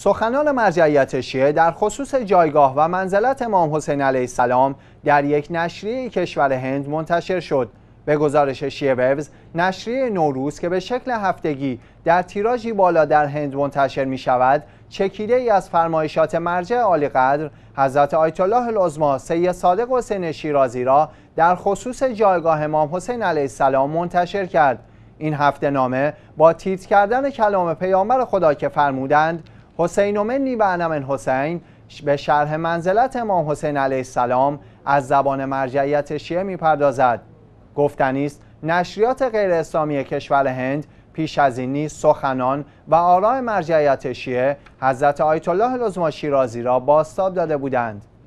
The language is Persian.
سخنان مرجعیت شیعه در خصوص جایگاه و منزلت امام حسین علیه السلام در یک نشریه کشور هند منتشر شد به گزارش شیعه ویوز، نشریه نوروز که به شکل هفتگی در تیراژی بالا در هند منتشر می شود چکیده ای از فرمایشات مرجع عالی قدر حضرت آیت الله العظما سید صادق حسین شیرازی را در خصوص جایگاه امام حسین علیه السلام منتشر کرد این هفته نامه با تیتر کردن کلام پیامبر خدا که فرمودند حسین منی و من حسین به شرح منزلت امام حسین علیه السلام از زبان مرجعیت شیعه میپردازد گفتنی است نشریات غیر اسلامی کشور هند پیش از این نیز سخنان و آراء مرجعیت شیعه حضرت آیت الله لزما شیرازی را باستاب داده بودند